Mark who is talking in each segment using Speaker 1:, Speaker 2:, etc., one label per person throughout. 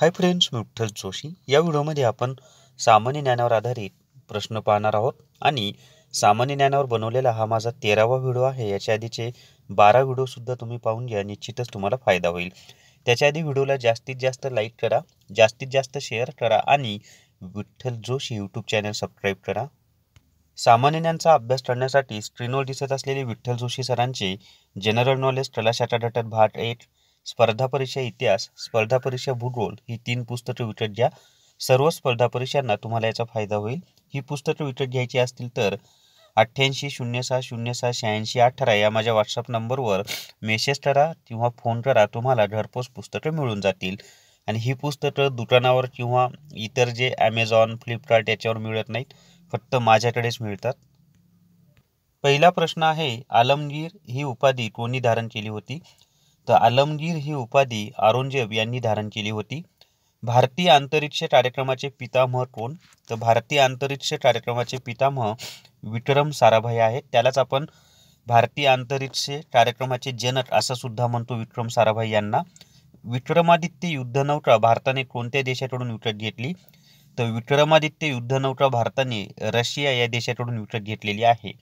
Speaker 1: हाय friends मी विठ्ठल जोशी या व्हिडिओमध्ये आपण सामान्य ज्ञानावर आधारित प्रश्न पाहणार आहोत आणि सामान्य ज्ञानावर बनवलेला हा माझा तेरावा व्हिडिओ आहे याच्या आधीचे बारा व्हिडिओसुद्धा तुम्ही पाहून घ्या निश्चितच तुम्हाला फायदा होईल त्याच्या आधी व्हिडिओला जास्तीत जास्त लाईक करा जास्तीत जास्त शेअर करा आणि Vitthal Joshi YouTube channel subscribe करा सामान्य ज्ञानचा अभ्यास करण्यासाठी स्क्रीनवर दिसत असलेले विठ्ठल जोशी सरांचे जनरल नॉलेज कलाशाटा डटर भाट एट स्पर्धा परीक्षा इतिहास स्पर्धा परीक्षा भूगोल ही तीन पुस्तके विकत घ्या सर्व स्पर्धा परीक्षांना तुम्हाला याचा फायदा होईल ही पुस्तकं विकत घ्यायची असतील तर अठ्ठ्याऐंशी शून्य सहा शून्य सहा शहाऐंशी अठरा या माझ्या व्हॉट्सअप नंबरवर मेसेज करा किंवा फोन करा तुम्हाला घरपोच पुस्तकं मिळून जातील आणि ही पुस्तकं दुकानावर किंवा इतर जे ॲमेझॉन फ्लिपकार्ट याच्यावर मिळत नाहीत फक्त माझ्याकडेच मिळतात पहिला प्रश्न आहे आलमगीर ही उपाधी कोणी धारण केली होती तर आलमगीर ही उपाधी औरंगजेब यांनी धारण केली होती भारतीय अंतरिक्ष कार्यक्रमाचे पितामह कोण तर भारतीय अंतरिक्ष कार्यक्रमाचे पितामह विक्रम साराभाई आहेत त्यालाच आपण भारतीय अंतरिक्ष कार्यक्रमाचे जनक असं सुद्धा म्हणतो विक्रम साराभाई यांना विक्रमादित्य युद्धनौका भारताने कोणत्या देशाकडून विकत घेतली तर विक्रमादित्य युद्धनौका भारताने रशिया या देशाकडून विकत घेतलेली आहे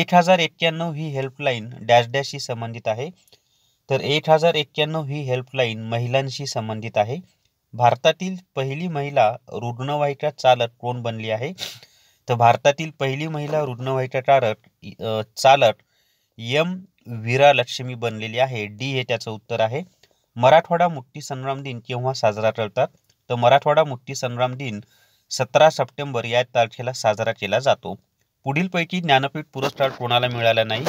Speaker 1: एक हजार एक्क्याण्णव ही हेल्पलाईन डॅश डॅशशी संबंधित आहे तर एक हजार एक्क्याण्णव ही हेल्पलाईन महिलांशी संबंधित आहे भारतातील पहिली महिला रुग्णवाहिका चालक कोण बनली आहे तर भारतातील पहिली महिला रुग्णवाहिका चालक चालक यम वीरा लक्ष्मी बनलेली आहे डी हे त्याचं उत्तर आहे मराठवाडा मुक्ती संग्राम दिन केव्हा साजरा करतात तर मराठवाडा मुक्ती संग्राम दिन सतरा सप्टेंबर या तारखेला साजरा केला जातो पुढीलपैकी ज्ञानपीठ पुरस्कार कोणाला मिळाला नाही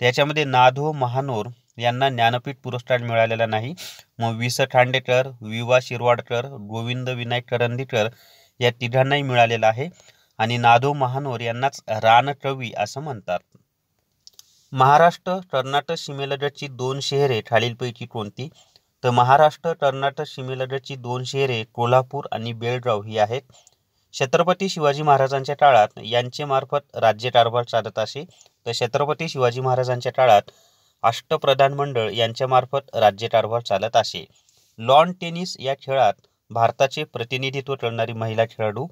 Speaker 1: त्याच्यामध्ये नाधो महानोर यांना ज्ञानपीठ पुरस्कार मिळालेला नाही मग वि स खांडेकर वि वा शिरवाडकर गोविंद विनायक करंदीकर या तिघांनाही मिळालेला आहे आणि नाधो महानोर यांनाच रानकवी असं म्हणतात महाराष्ट्र कर्नाटक सीमेलगतची दोन शहरे खालीलपैकी कोणती तर महाराष्ट्र कर्नाटक सीमेलगतची दोन शहरे कोल्हापूर आणि बेळगाव ही आहेत छत्रपती शिवाजी महाराजांच्या काळात यांचे मार्फत राज्यकारभार चालत असे तर छत्रपती शिवाजी महाराजांच्या काळात अष्टप्रधान मंडळ यांच्यामार्फत राज्यकारभार चालत असे लॉन टेनिस या खेळात भारताचे प्रतिनिधित्व करणारी महिला खेळाडू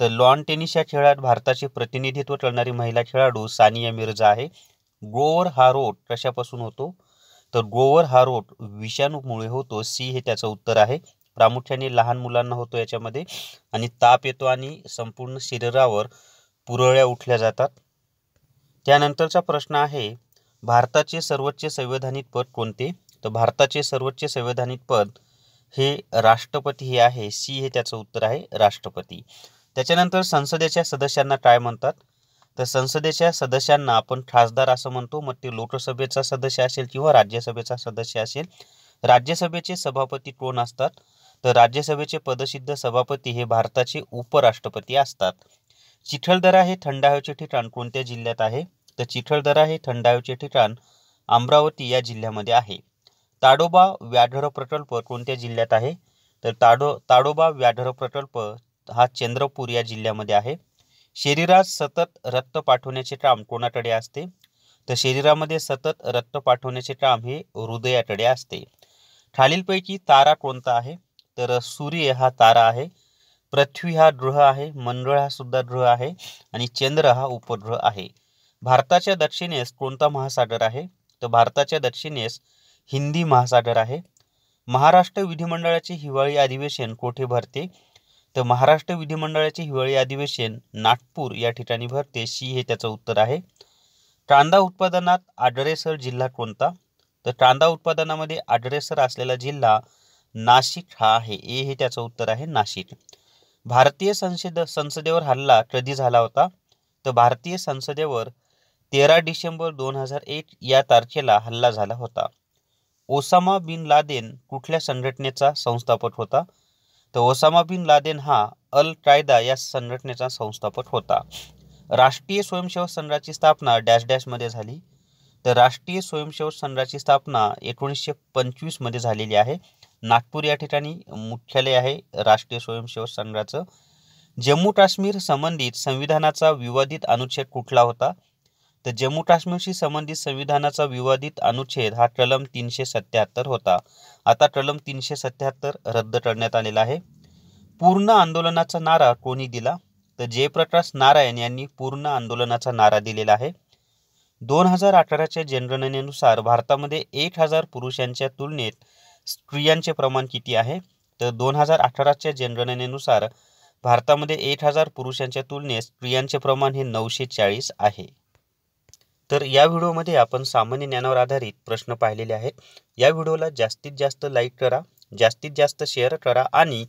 Speaker 1: तर लॉन टेनिस या खेळात भारताचे प्रतिनिधित्व करणारी महिला खेळाडू सानिया मिर्झा आहे गोवर हा रोट कशापासून होतो तर गोवर हा रोट विषाणूमुळे होतो सी हे त्याचं उत्तर आहे प्रामुख्याने लहान मुलांना होतो याच्यामध्ये आणि ताप येतो आणि संपूर्ण शरीरावर पुरळ्या उठल्या जातात त्यानंतरचा प्रश्न आहे भारताचे सर्वोच्च संवैधानिक पद कोणते तर भारताचे सर्वोच्च संवैधानिक पद हे राष्ट्रपती हे आहे सी हे त्याचं उत्तर आहे राष्ट्रपती त्याच्यानंतर संसदेच्या सदस्यांना काय म्हणतात तर संसदेच्या सदस्यांना आपण खासदार असं म्हणतो मग ते लोकसभेचा सदस्य असेल किंवा राज्यसभेचा सदस्य असेल राज्यसभेचे सभापती कोण असतात तर राज्यसभेचे पदसिद्ध सभापती हे भारताचे उपराष्ट्रपती असतात चिखलदरा हे थंड हवेचे ठिकाण कोणत्या जिल्ह्यात आहे तर चिखलदरा हे थंडाव्याचे ठिकाण अमरावती या जिल्ह्यामध्ये आहे ताडोबा व्याघ्र प्रकल्प कोणत्या जिल्ह्यात आहे तर ताडो ताडोबा व्याघ्र प्रकल्प हा चंद्रपूर या जिल्ह्यामध्ये आहे शरीरात सतत रक्त पाठवण्याचे काम कोणाकडे असते तर शरीरामध्ये सतत रक्त पाठवण्याचे काम हे हृदयाकडे असते खालीलपैकी तारा कोणता आहे तर सूर्य हा तारा आहे पृथ्वी हा ग्रह आहे मंडळ हा सुद्धा ग्रह आहे आणि चंद्र हा उपग्रह आहे भारताच्या दक्षिणेस कोणता महासागर आहे तर भारताच्या दक्षिणेस हिंदी महासागर आहे महाराष्ट्र विधिमंडळाचे हिवाळी अधिवेशन कोठे भरते तर महाराष्ट्र विधिमंडळाचे हिवाळी अधिवेशन नागपूर या ठिकाणी भरते सी हे त्याचं उत्तर आहे कांदा उत्पादनात आडरेसर जिल्हा कोणता तर कांदा उत्पादनामध्ये आडरेसर असलेला जिल्हा नाशिक हा आहे ए हे त्याचं उत्तर आहे नाशिक भारतीय संसद संसदेवर हल्ला कधी झाला होता तर भारतीय संसदेवर तेरा डिसेंबर दोन हजार एक या तारखेला हल्ला झाला होता ओसामा बिन लादेन कुठल्या संघटनेचा संस्थापक होता तर ओसामा बिन लादेन हा अल कायदा या संघटनेचा संस्थापक होता राष्ट्रीय स्वयंसेवक संघाची स्थापना डॅश डॅशमध्ये झाली तर राष्ट्रीय स्वयंसेवक संघाची स्थापना एकोणीसशे पंचवीसमध्ये झालेली आहे नागपूर या ठिकाणी मुख्यालय आहे राष्ट्रीय स्वयंसेवक संघाचं जम्मू काश्मीर संबंधित संविधानाचा विवादित अनुच्छेद कुठला होता तर जम्मू काश्मीरशी संबंधित संविधानाचा विवादित अनुच्छेद हा कलम तीनशे सत्याहत्तर होता आता कलम तीनशे सत्याहत्तर रद्द करण्यात आलेला आहे पूर्ण आंदोलनाचा नारा कोणी दिला तर जयप्रकाश नारायण यांनी पूर्ण आंदोलनाचा नारा दिलेला आहे दोन हजार अठराच्या जनगणनेनुसार भारतामध्ये एक हजार पुरुषांच्या तुलनेत स्त्रियांचे प्रमाण किती आहे तर दोन हजार अठराच्या जनगणनेनुसार भारतामध्ये एक हजार पुरुषांच्या तुलनेत स्त्रियांचे प्रमाण हे नऊशे चाळीस आहे तर या व्हिडिओमध्ये आपण सामान्य ज्ञानावर आधारित प्रश्न पाहिलेले आहेत या व्हिडिओला जास्तीत जास्त लाईक करा जास्तीत जास्त शेअर करा आणि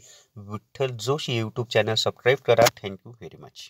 Speaker 1: Vitthal Joshi YouTube channel subscribe करा थँक्यू व्हेरी मच